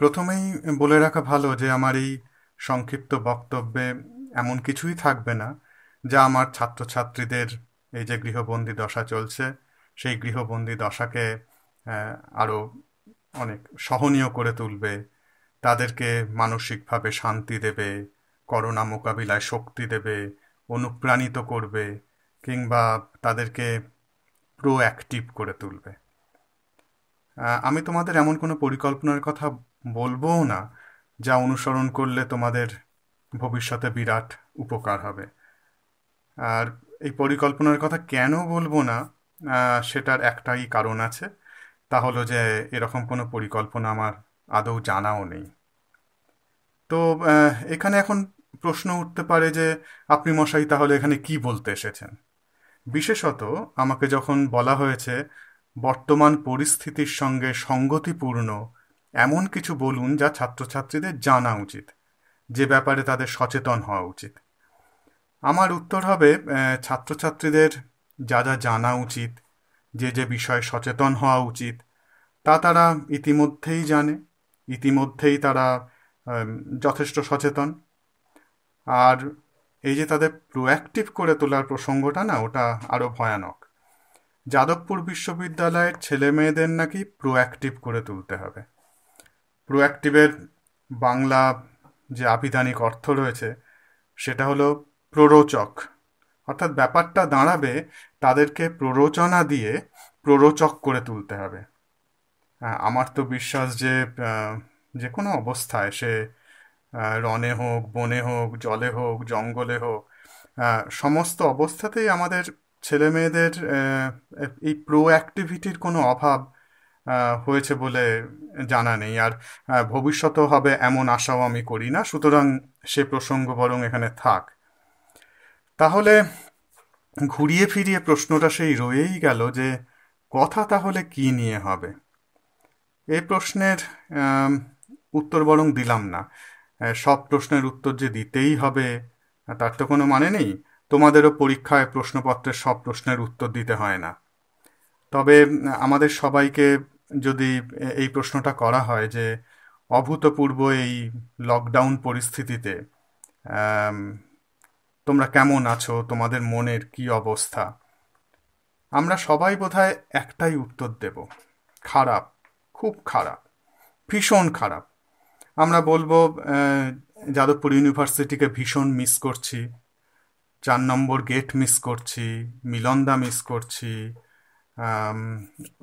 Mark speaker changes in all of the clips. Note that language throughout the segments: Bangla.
Speaker 1: প্রথমেই বলে রাখা ভালো যে আমার এই সংক্ষিপ্ত বক্তব্যে এমন কিছুই থাকবে না যা আমার ছাত্রছাত্রীদের এই যে গৃহবন্দী দশা চলছে সেই গৃহবন্দী দশাকে আরও অনেক সহনীয় করে তুলবে তাদেরকে মানসিকভাবে শান্তি দেবে করোনা মোকাবিলায় শক্তি দেবে অনুপ্রাণিত করবে কিংবা তাদেরকে প্রো অ্যাক্টিভ করে তুলবে আমি তোমাদের এমন কোনো পরিকল্পনার কথা বলবও না যা অনুসরণ করলে তোমাদের ভবিষ্যতে বিরাট উপকার হবে আর এই পরিকল্পনার কথা কেন বলবো না সেটার একটাই কারণ আছে তা হলো যে এরকম কোনো পরিকল্পনা আমার আদৌ জানাও নেই তো এখানে এখন প্রশ্ন উঠতে পারে যে আপনি মশাই তাহলে এখানে কি বলতে এসেছেন বিশেষত আমাকে যখন বলা হয়েছে বর্তমান পরিস্থিতির সঙ্গে সঙ্গতিপূর্ণ এমন কিছু বলুন যা ছাত্রছাত্রীদের জানা উচিত যে ব্যাপারে তাদের সচেতন হওয়া উচিত আমার উত্তর হবে ছাত্রছাত্রীদের যা যা জানা উচিত যে যে বিষয়ে সচেতন হওয়া উচিত তা তারা ইতিমধ্যেই জানে ইতিমধ্যেই তারা যথেষ্ট সচেতন আর এই যে তাদের প্রোঅ্যাক্টিভ করে তোলার প্রসঙ্গটা না ওটা আরও ভয়ানক যাদবপুর বিশ্ববিদ্যালয়ের ছেলে মেয়েদের নাকি প্রোঅ্যাক্টিভ করে তুলতে হবে প্রোঅ্যাক্টিভের বাংলা যে আবিধানিক অর্থ রয়েছে সেটা হলো প্ররোচক অর্থাৎ ব্যাপারটা দাঁড়াবে তাদেরকে প্ররোচনা দিয়ে প্ররোচক করে তুলতে হবে আমার তো বিশ্বাস যে যে কোনো অবস্থায় সে রনে হোক বনে হোক জলে হোক জঙ্গলে হোক সমস্ত অবস্থাতেই আমাদের ছেলে মেয়েদের এই প্রো অ্যাক্টিভিটির কোনো অভাব হয়েছে বলে জানা নেই আর ভবিষ্যতেও হবে এমন আশাও আমি করি না সুতরাং সে প্রসঙ্গ বরং এখানে থাক তাহলে ঘুরিয়ে ফিরিয়ে প্রশ্নটা সেই রয়েই গেল যে কথা তাহলে কি নিয়ে হবে এই প্রশ্নের উত্তর বরং দিলাম না সব প্রশ্নের উত্তর যে দিতেই হবে তার তো কোনো মানে নেই তোমাদেরও পরীক্ষায় প্রশ্নপত্রের সব প্রশ্নের উত্তর দিতে হয় না তবে আমাদের সবাইকে যদি এই প্রশ্নটা করা হয় যে অভূতপূর্ব এই লকডাউন পরিস্থিতিতে তোমরা কেমন আছো তোমাদের মনের কি অবস্থা আমরা সবাই বোধহয় একটাই উত্তর দেব খারাপ খুব খারাপ ভীষণ খারাপ আমরা বলবো যাদবপুর ইউনিভার্সিটিকে ভীষণ মিস করছি চার নম্বর গেট মিস করছি মিলন্দা মিস করছি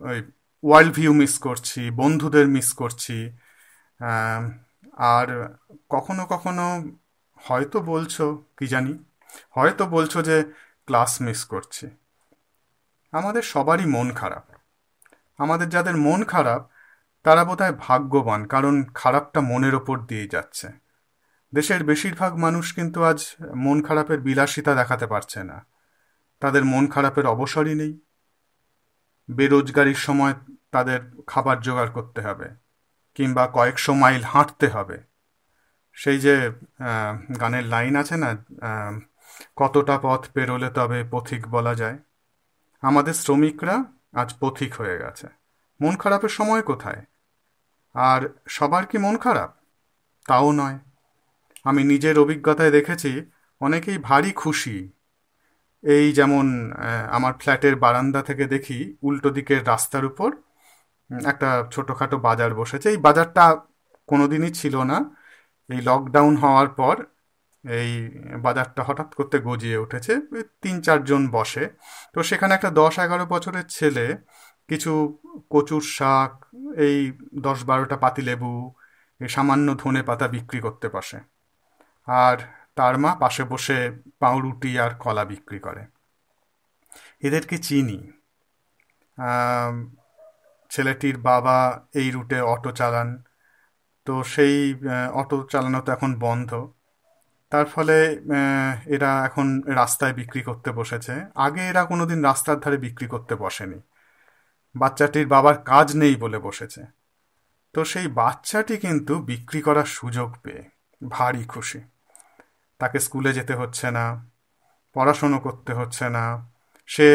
Speaker 1: ওই ওয়াইল্ড ভিউ মিস করছি বন্ধুদের মিস করছি আর কখনো কখনো হয়তো বলছো কি জানি হয়তো বলছো যে ক্লাস মিস করছি আমাদের সবারই মন খারাপ আমাদের যাদের মন খারাপ তারা হয় ভাগ্যবান কারণ খারাপটা মনের ওপর দিয়ে যাচ্ছে দেশের বেশিরভাগ মানুষ কিন্তু আজ মন খারাপের বিলাসিতা দেখাতে পারছে না তাদের মন খারাপের অবসরই নেই বেরোজগারির সময় তাদের খাবার জোগাড় করতে হবে কিংবা কয়েকশো মাইল হাঁটতে হবে সেই যে গানের লাইন আছে না কতটা পথ পেরোলে তবে পথিক বলা যায় আমাদের শ্রমিকরা আজ পথিক হয়ে গেছে মন খারাপের সময় কোথায় আর সবার কি মন খারাপ তাও নয় আমি নিজের অভিজ্ঞতায় দেখেছি অনেকেই ভারী খুশি এই যেমন আমার ফ্ল্যাটের বারান্দা থেকে দেখি উল্টো দিকের রাস্তার উপর একটা ছোটোখাটো বাজার বসেছে এই বাজারটা কোনোদিনই ছিল না এই লকডাউন হওয়ার পর এই বাজারটা হঠাৎ করতে গজিয়ে উঠেছে তিন চারজন বসে তো সেখানে একটা দশ এগারো বছরের ছেলে কিছু কচুর শাক এই দশ বারোটা পাতিলেবু সামান্য ধনে পাতা বিক্রি করতে বসে আর তার মা পাশে বসে পাউরুটি আর কলা বিক্রি করে এদেরকে চিনি ছেলেটির বাবা এই রুটে অটো চালান তো সেই অটো চালানো তো এখন বন্ধ তার ফলে এরা এখন রাস্তায় বিক্রি করতে বসেছে আগে এরা কোনোদিন রাস্তার ধারে বিক্রি করতে বসেনি বাচ্চাটির বাবার কাজ নেই বলে বসেছে তো সেই বাচ্চাটি কিন্তু বিক্রি করার সুযোগ পেয়ে ভারী খুশি তাকে স্কুলে যেতে হচ্ছে না পড়াশুনো করতে হচ্ছে না সে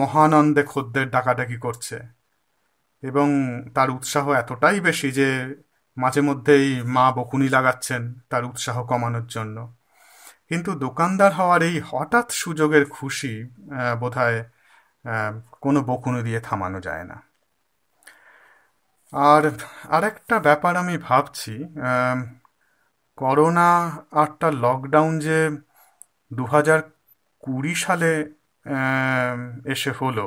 Speaker 1: মহানন্দে খদ্দের ডাকাডাকি করছে এবং তার উৎসাহ এতটাই বেশি যে মাঝে মধ্যেই মা বকুনি লাগাচ্ছেন তার উৎসাহ কমানোর জন্য কিন্তু দোকানদার হওয়ার এই হঠাৎ সুযোগের খুশি বোধহয় কোনো বকুনি দিয়ে থামানো যায় না আর আরেকটা ব্যাপার আমি ভাবছি করোনা আটটা লকডাউন যে দু হাজার কুড়ি সালে এসে হলো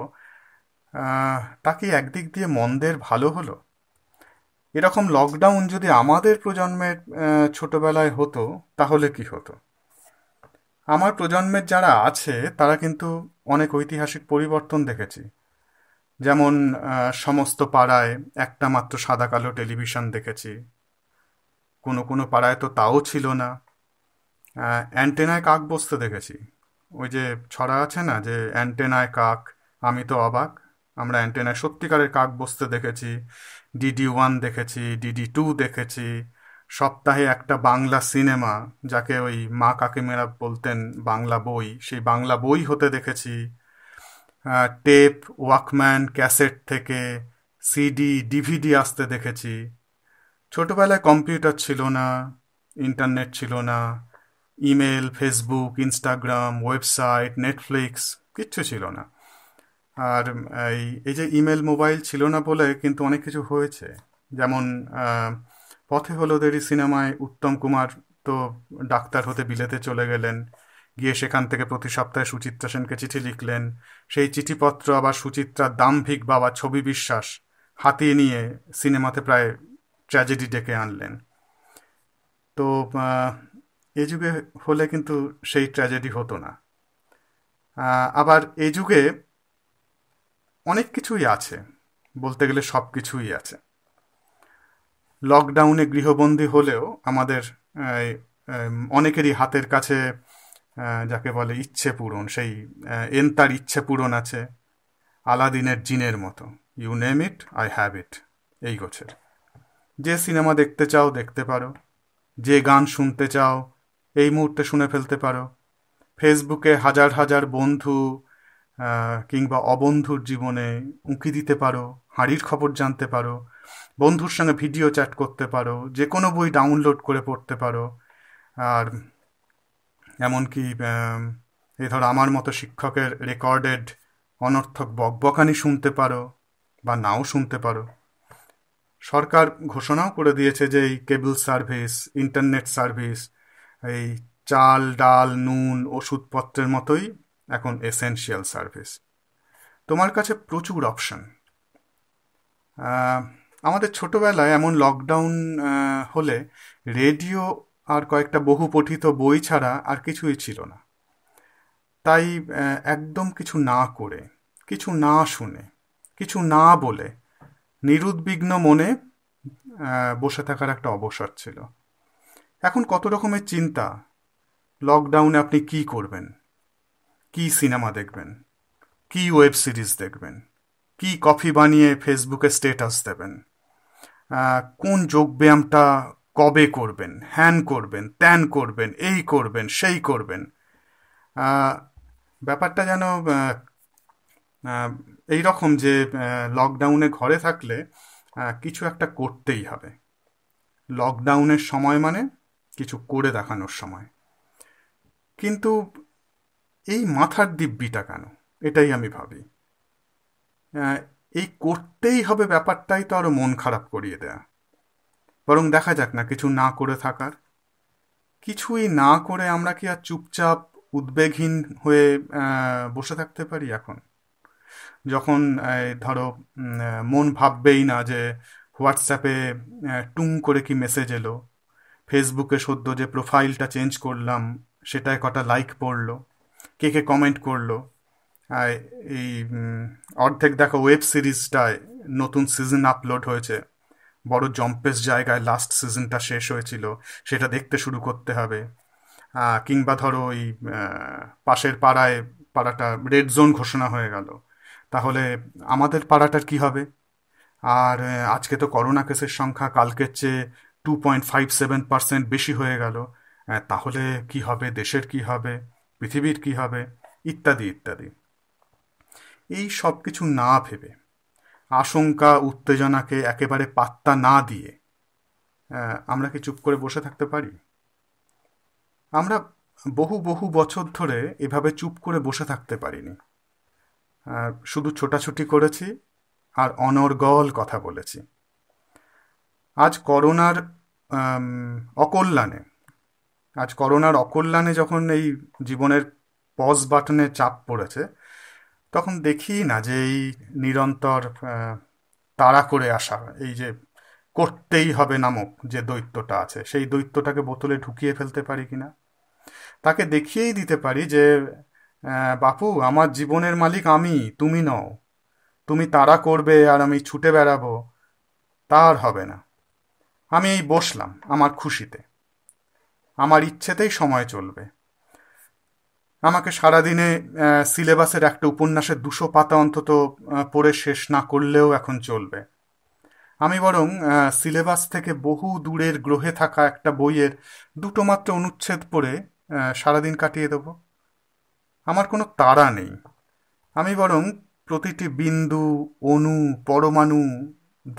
Speaker 1: তাকে একদিক দিয়ে মন্দের ভালো হলো এরকম লকডাউন যদি আমাদের প্রজন্মের ছোটবেলায় হতো তাহলে কি হতো আমার প্রজন্মের যারা আছে তারা কিন্তু অনেক ঐতিহাসিক পরিবর্তন দেখেছি যেমন সমস্ত পাড়ায় একটা মাত্র সাদা কালো টেলিভিশন দেখেছি কোনো কোনো পাড়ায় তো তাও ছিল না অ্যান্টেনায় কাক বসতে দেখেছি ওই যে ছড়া আছে না যে অ্যান্টেনায় কাক আমি তো অবাক আমরা অ্যান্টেনায় সত্যিকারের কাক বসতে দেখেছি ডিডি ওয়ান দেখেছি ডিডি টু দেখেছি সপ্তাহে একটা বাংলা সিনেমা যাকে ওই মা কাকিমেরা বলতেন বাংলা বই সেই বাংলা বই হতে দেখেছি টেপ ওয়াকম্যান ক্যাসেট থেকে সিডি ডিভিডি আসতে দেখেছি ছোটোবেলায় কম্পিউটার ছিল না ইন্টারনেট ছিল না email Facebook Instagram website Netflix কিচ্ছু ছিল না আর এই এই যে ইমেল মোবাইল ছিল না বলে কিন্তু অনেক কিছু হয়েছে যেমন পথে হলোদেরই সিনেমায় উত্তম কুমার তো ডাক্তার হতে বিলেতে চলে গেলেন গিয়ে সেখান থেকে প্রতি সপ্তাহে সুচিত্রা সেনকে চিঠি লিখলেন সেই চিঠিপত্র আবার সুচিত্রার দাম্ভিক বাবা ছবি বিশ্বাস হাতিয়ে নিয়ে সিনেমাতে প্রায় ট্র্যাজেডি ডেকে আনলেন তো এ যুগে হলে কিন্তু সেই ট্র্যাজেডি হতো না আবার এ যুগে অনেক কিছুই আছে বলতে গেলে সব কিছুই আছে লকডাউনে গৃহবন্দী হলেও আমাদের অনেকেরই হাতের কাছে যাকে বলে ইচ্ছে পূরণ সেই এন্তার ইচ্ছে পূরণ আছে আলাদিনের জিনের মতো you name it I have it এই গোছের যে সিনেমা দেখতে চাও দেখতে পারো যে গান শুনতে চাও এই মুহূর্তে শুনে ফেলতে পারো ফেসবুকে হাজার হাজার বন্ধু কিংবা অবন্ধুর জীবনে উঁকি দিতে পারো হাঁড়ির খবর জানতে পারো বন্ধুর সঙ্গে ভিডিও চ্যাট করতে পারো যে কোনো বই ডাউনলোড করে পড়তে পারো আর এমনকি এ ধর আমার মতো শিক্ষকের রেকর্ডেড অনর্থক বকবকানি শুনতে পারো বা নাও শুনতে পারো সরকার ঘোষণাও করে দিয়েছে যে এই কেবল সার্ভিস ইন্টারনেট সার্ভিস এই চাল ডাল নুন ওষুধপত্রের মতোই এখন এসেনশিয়াল সার্ভিস তোমার কাছে প্রচুর অপশন আমাদের ছোটোবেলায় এমন লকডাউন হলে রেডিও আর কয়েকটা বহু পঠিত বই ছাড়া আর কিছুই ছিল না তাই একদম কিছু না করে কিছু না শুনে কিছু না বলে নিরুদ্বিগ্ন মনে বসে থাকার একটা অবসর ছিল এখন কত রকমের চিন্তা লকডাউনে আপনি কি করবেন কি সিনেমা দেখবেন কি ওয়েব সিরিজ দেখবেন কি কফি বানিয়ে ফেসবুকে স্টেটাস দেবেন কোন যোগব্যায়ামটা কবে করবেন হ্যান করবেন ত্যান করবেন এই করবেন সেই করবেন ব্যাপারটা যেন এই রকম যে লকডাউনে ঘরে থাকলে কিছু একটা করতেই হবে লকডাউনের সময় মানে কিছু করে দেখানোর সময় কিন্তু এই মাথার দিব্যিটা কেন এটাই আমি ভাবি এই করতেই হবে ব্যাপারটাই তো আরও মন খারাপ করিয়ে দেয়া বরং দেখা যাক না কিছু না করে থাকার কিছুই না করে আমরা কি আর চুপচাপ উদ্বেগহীন হয়ে বসে থাকতে পারি এখন যখন ধরো মন ভাববেই না যে হোয়াটসঅ্যাপে টুং করে কি মেসেজ এলো ফেসবুকে সদ্য যে প্রোফাইলটা চেঞ্জ করলাম সেটায় কটা লাইক পড়লো কে কে কমেন্ট করলো এই অর্ধেক দেখো ওয়েব সিরিজটায় নতুন সিজন আপলোড হয়েছে বড় জম্পেস জায়গায় লাস্ট সিজনটা শেষ হয়েছিল সেটা দেখতে শুরু করতে হবে কিংবা ধরো ওই পাশের পাড়ায় পাড়াটা রেড জোন ঘোষণা হয়ে গেল তাহলে আমাদের পাড়াটার কি হবে আর আজকে তো করোনা কেসের সংখ্যা কালকের চেয়ে two point five seven percent বেশি হয়ে গেল তাহলে কি হবে দেশের কি হবে পৃথিবীর কি হবে ইত্যাদি ইত্যাদি এই সব কিছু না ভেবে আশঙ্কা উত্তেজনাকে একেবারে পাত্তা না দিয়ে আমরা কি চুপ করে বসে থাকতে পারি আমরা বহু বহু বছর ধরে এভাবে চুপ করে বসে থাকতে পারিনি শুধু ছোটাছুটি করেছি আর অনর্গল কথা বলেছি আজ করোনার অকল্যাণে আজ করোনার অকল্যাণে যখন এই জীবনের পজ বাটনে চাপ পড়েছে তখন দেখি না যে এই নিরন্তর তাড়া করে আসা এই যে করতেই হবে নামক যে দৈত্যটা আছে সেই দৈত্যটাকে বোতলে ঢুকিয়ে ফেলতে পারি কিনা তাকে দেখিয়েই দিতে পারি যে বাপু আমার জীবনের মালিক আমি তুমি নও তুমি তাড়া করবে আর আমি ছুটে বেড়াবো তার হবে না আমি এই বসলাম আমার খুশিতে আমার ইচ্ছেতেই সময় চলবে আমাকে সারাদিনে সিলেবাসের একটা উপন্যাসের দুশো পাতা অন্তত পড়ে শেষ না করলেও এখন চলবে আমি বরং সিলেবাস থেকে বহু দূরের গ্রহে থাকা একটা বইয়ের দুটো মাত্র অনুচ্ছেদ পড়ে সারাদিন কাটিয়ে দেব আমার কোনো তাড়া নেই আমি বরং প্রতিটি বিন্দু অণু পরমাণু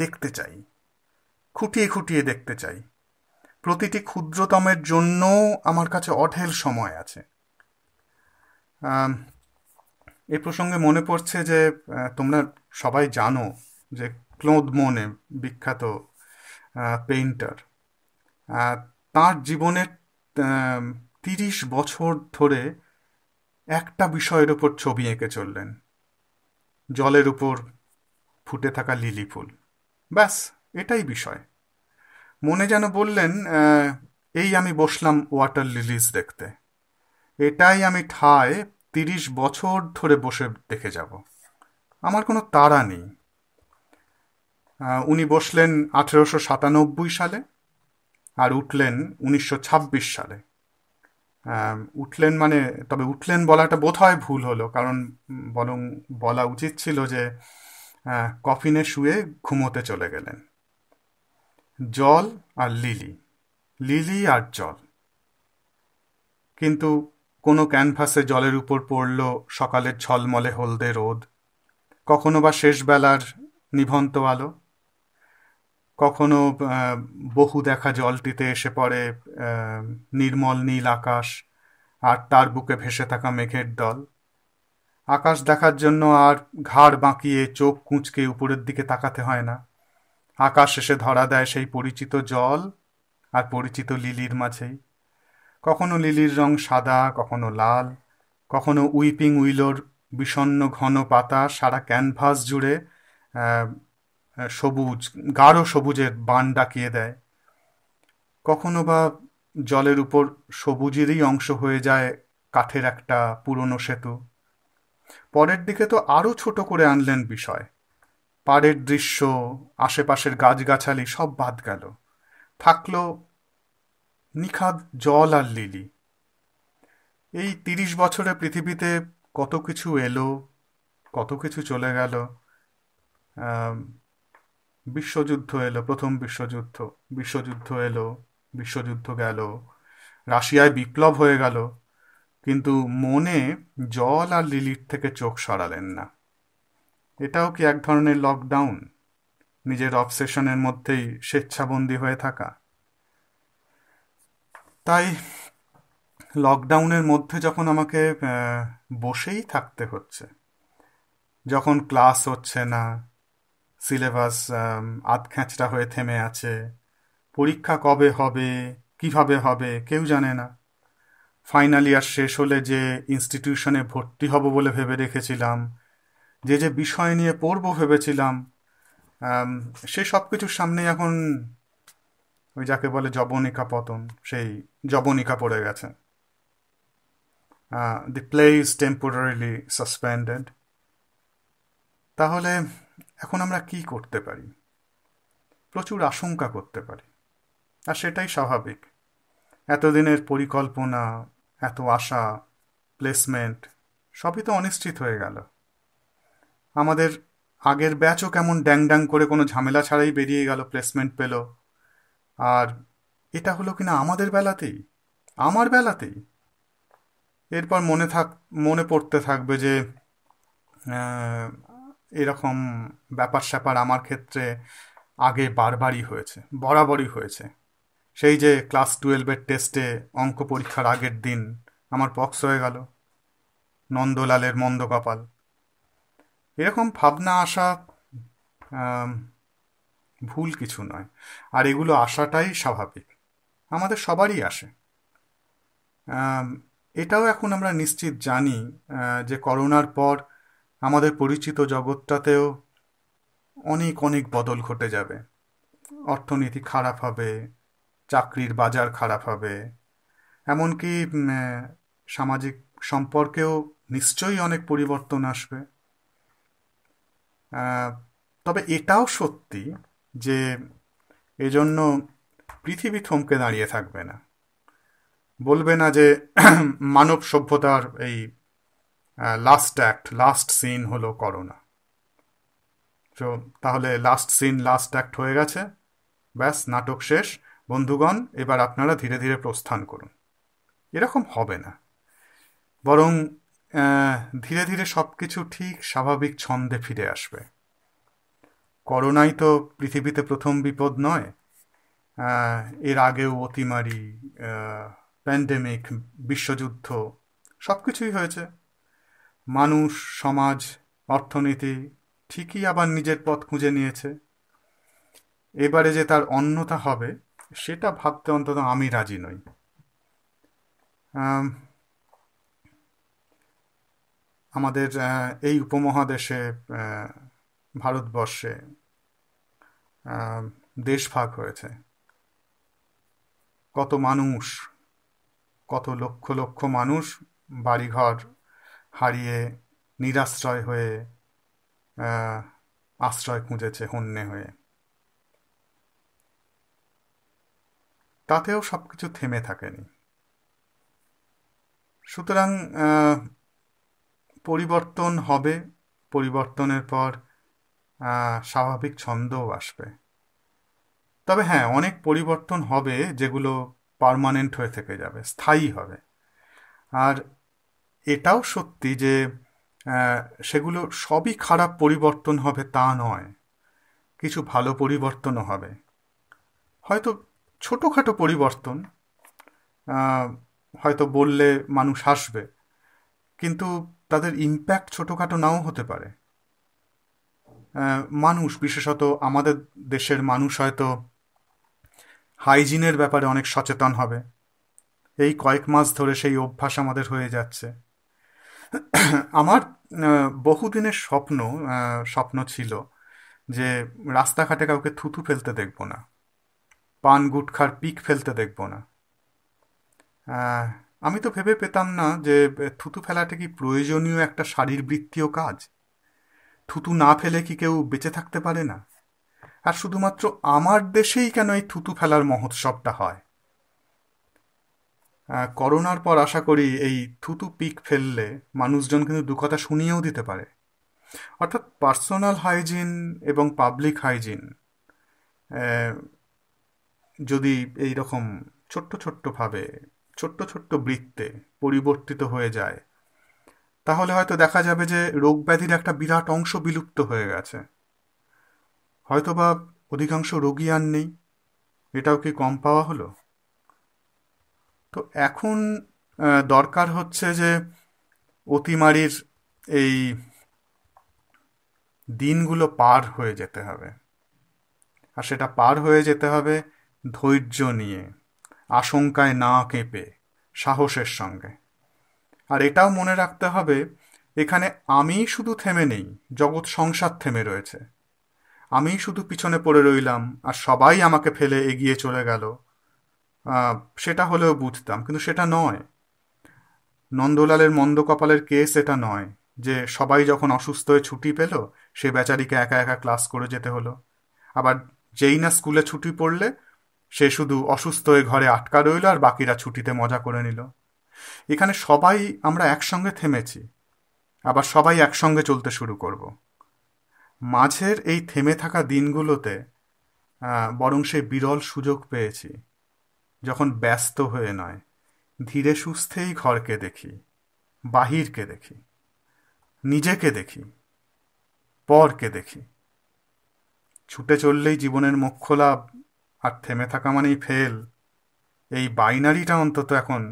Speaker 1: দেখতে চাই খুঁটিয়ে খুঁটিয়ে দেখতে চাই প্রতিটি ক্ষুদ্রতমের জন্য আমার কাছে অঢেল সময় আছে এ প্রসঙ্গে মনে পড়ছে যে তোমরা সবাই জানো যে ক্লোদ মনে বিখ্যাত পেইন্টার তার জীবনের তিরিশ বছর ধরে একটা বিষয়ের ওপর ছবি এঁকে চললেন জলের উপর ফুটে থাকা লিলি ফুল ব্যাস এটাই বিষয় মনে যেন বললেন এই আমি বসলাম ওয়াটার লিলিজ দেখতে এটাই আমি ঠায় তিরিশ বছর ধরে বসে দেখে যাব আমার কোনো তাড়া নেই উনি বসলেন আঠেরোশো সাতানব্বই সালে আর উঠলেন উনিশশো ছাব্বিশ সালে উঠলেন মানে তবে উঠলেন বলাটা বোধ হয় ভুল হলো কারণ বরং বলা উচিত ছিল যে কফিনে শুয়ে ঘুমোতে চলে গেলেন জল আর লিলি লিলি আর জল কিন্তু কোনো ক্যানভাসে জলের উপর পড়ল সকালের ছলমলে হলদে রোদ কখনো বা শেষবেলার নিভন্ত আলো কখনো বহু দেখা জলটিতে এসে পড়ে নির্মল নীল আকাশ আর তার বুকে ভেসে থাকা মেঘের দল আকাশ দেখার জন্য আর ঘাড় বাঁকিয়ে চোখ কুঁচকে উপরের দিকে তাকাতে হয় না আকাশ শেষে ধরা দেয় সেই পরিচিত জল আর পরিচিত লিলির মাঝেই কখনো লিলির রং সাদা কখনো লাল কখনো উইপিং উইলোর বিষণ্ন ঘন পাতা সারা ক্যানভাস জুড়ে সবুজ গাঢ় সবুজের বান ডাকিয়ে দেয় কখনো বা জলের উপর সবুজেরই অংশ হয়ে যায় কাঠের একটা পুরনো সেতু পরের দিকে তো আরও ছোট করে আনলেন বিষয় পাড়ের দৃশ্য আশেপাশের গাছগাছালি সব বাদ গেল থাকল নিখাদ জল আর লিলি এই তিরিশ বছরে পৃথিবীতে কত কিছু এলো কত কিছু চলে গেল বিশ্বযুদ্ধ এলো প্রথম বিশ্বযুদ্ধ বিশ্বযুদ্ধ এলো বিশ্বযুদ্ধ গেল রাশিয়ায় বিপ্লব হয়ে গেল কিন্তু মনে জল আর লিলির থেকে চোখ সরালেন না এটাও কি এক ধরনের লকডাউন নিজের অবসেশনের মধ্যেই স্বেচ্ছাবন্দী হয়ে থাকা তাই লকডাউনের মধ্যে যখন আমাকে বসেই থাকতে হচ্ছে যখন ক্লাস হচ্ছে না সিলেবাস আধখ্যাঁচড়া হয়ে থেমে আছে পরীক্ষা কবে হবে কিভাবে হবে কেউ জানে না ফাইনাল ইয়ার শেষ হলে যে ইনস্টিটিউশনে ভর্তি হব বলে ভেবে রেখেছিলাম যে যে বিষয় নিয়ে পড়ব ভেবেছিলাম সে সব কিছুর সামনে এখন ওই যাকে বলে জবনিকা পতন সেই জবনিকা পড়ে গেছে the play is temporarily suspended তাহলে এখন আমরা কি করতে পারি প্রচুর আশঙ্কা করতে পারি আর সেটাই স্বাভাবিক এতদিনের পরিকল্পনা এত আশা প্লেসমেন্ট সবই তো অনিশ্চিত হয়ে গেল আমাদের আগের ব্যাচও কেমন ড্যাং ড্যাং করে কোনো ঝামেলা ছাড়াই বেরিয়ে গেল প্লেসমেন্ট পেল আর এটা হলো কিনা আমাদের বেলাতেই আমার বেলাতেই এরপর মনে থাক মনে পড়তে থাকবে যে এরকম ব্যাপার স্যাপার আমার ক্ষেত্রে আগে বারবারই হয়েছে বরাবরই হয়েছে সেই যে ক্লাস টুয়েলভের টেস্টে অঙ্ক পরীক্ষার আগের দিন আমার পক্স হয়ে গেল নন্দলালের মন্দ কপাল এরকম ভাবনা আসা ভুল কিছু নয় আর এগুলো আসাটাই স্বাভাবিক আমাদের সবারই আসে এটাও এখন আমরা নিশ্চিত জানি যে করোনার পর আমাদের পরিচিত জগৎটাতেও অনেক অনেক বদল ঘটে যাবে অর্থনীতি খারাপ হবে চাকরির বাজার খারাপ হবে এমনকি সামাজিক সম্পর্কেও নিশ্চয়ই অনেক পরিবর্তন আসবে তবে এটাও সত্যি যে এজন্য পৃথিবী থমকে দাঁড়িয়ে থাকবে না বলবে না যে মানব সভ্যতার এই লাস্ট অ্যাক্ট লাস্ট সিন হলো করোনা তো তাহলে লাস্ট সিন লাস্ট অ্যাক্ট হয়ে গেছে ব্যাস নাটক শেষ বন্ধুগণ এবার আপনারা ধীরে ধীরে প্রস্থান করুন এরকম হবে না বরং ধীরে ধীরে সব কিছু ঠিক স্বাভাবিক ছন্দে ফিরে আসবে করোনাই তো পৃথিবীতে প্রথম বিপদ নয় এর আগেও অতিমারি প্যান্ডেমিক বিশ্বযুদ্ধ সব কিছুই হয়েছে মানুষ সমাজ অর্থনীতি ঠিকই আবার নিজের পথ খুঁজে নিয়েছে এবারে যে তার অন্যতা হবে সেটা ভাবতে অন্তত আমি রাজি নই আমাদের এই উপমহাদেশে ভারতবর্ষে দেশ ভাগ হয়েছে কত মানুষ কত লক্ষ লক্ষ মানুষ বাড়িঘর হারিয়ে নিরাশ্রয় হয়ে আশ্রয় খুঁজেছে হন্যে হয়ে তাতেও সব কিছু থেমে থাকেনি সুতরাং পরিবর্তন হবে পরিবর্তনের পর স্বাভাবিক ছন্দও আসবে তবে হ্যাঁ অনেক পরিবর্তন হবে যেগুলো পারমানেন্ট হয়ে থেকে যাবে স্থায়ী হবে আর এটাও সত্যি যে সেগুলো সবই খারাপ পরিবর্তন হবে তা নয় কিছু ভালো পরিবর্তনও হবে হয়তো ছোটোখাটো পরিবর্তন হয়তো বললে মানুষ আসবে কিন্তু তাদের ইম্প্যাক্ট ছোটোখাটো নাও হতে পারে মানুষ বিশেষত আমাদের দেশের মানুষ হয়তো হাইজিনের ব্যাপারে অনেক সচেতন হবে এই কয়েক মাস ধরে সেই অভ্যাস আমাদের হয়ে যাচ্ছে আমার বহুদিনের স্বপ্ন স্বপ্ন ছিল যে রাস্তাঘাটে কাউকে থুতু ফেলতে দেখব না পান গুটখার পিক ফেলতে দেখব না আমি তো ভেবে পেতাম না যে থুতু ফেলাটা কি প্রয়োজনীয় একটা শারীরবৃত্তীয় কাজ থুতু না ফেলে কি কেউ বেঁচে থাকতে পারে না আর শুধুমাত্র আমার দেশেই কেন এই থুতু ফেলার মহোৎসবটা হয় করোনার পর আশা করি এই থুতু পিক ফেললে মানুষজন কিন্তু দু কথা শুনিয়েও দিতে পারে অর্থাৎ পার্সোনাল হাইজিন এবং পাবলিক হাইজিন যদি এই রকম ছোট্ট ছোট্টভাবে ছোট্ট ছোট্ট বৃত্তে পরিবর্তিত হয়ে যায় তাহলে হয়তো দেখা যাবে যে রোগ ব্যাধির একটা বিরাট অংশ বিলুপ্ত হয়ে গেছে হয়তোবা অধিকাংশ রোগী আর নেই এটাও কি কম পাওয়া হলো তো এখন দরকার হচ্ছে যে অতিমারির এই দিনগুলো পার হয়ে যেতে হবে আর সেটা পার হয়ে যেতে হবে ধৈর্য নিয়ে আশঙ্কায় না কেঁপে সাহসের সঙ্গে আর এটাও মনে রাখতে হবে এখানে আমি শুধু থেমে নেই জগৎ সংসার থেমে রয়েছে আমি শুধু পিছনে পড়ে রইলাম আর সবাই আমাকে ফেলে এগিয়ে চলে গেল সেটা হলেও বুঝতাম কিন্তু সেটা নয় নন্দলালের মন্দ কপালের কেস এটা নয় যে সবাই যখন অসুস্থ হয়ে ছুটি পেল সে বেচারিকে একা একা ক্লাস করে যেতে হলো আবার যেই না স্কুলে ছুটি পড়লে সে শুধু অসুস্থ হয়ে ঘরে আটকা রইল আর বাকিরা ছুটিতে মজা করে নিল এখানে সবাই আমরা একসঙ্গে থেমেছি আবার সবাই একসঙ্গে চলতে শুরু করব মাঝের এই থেমে থাকা দিনগুলোতে বরং সে বিরল সুযোগ পেয়েছি যখন ব্যস্ত হয়ে নয় ধীরে সুস্থেই ঘরকে দেখি বাহিরকে দেখি নিজেকে দেখি পরকে দেখি ছুটে চললেই জীবনের মোক্ষ লাভ আর থেমে থাকা মানেই ফেল এই বাইনারিটা অন্তত এখন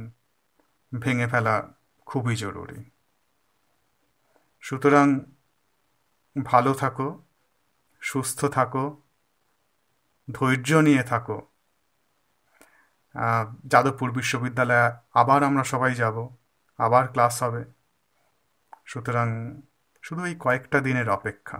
Speaker 1: ভেঙে ফেলা খুবই জরুরি সুতরাং ভালো থাকো সুস্থ থাকো ধৈর্য নিয়ে থাকো যাদবপুর বিশ্ববিদ্যালয়ে আবার আমরা সবাই যাব আবার ক্লাস হবে সুতরাং শুধু এই কয়েকটা দিনের অপেক্ষা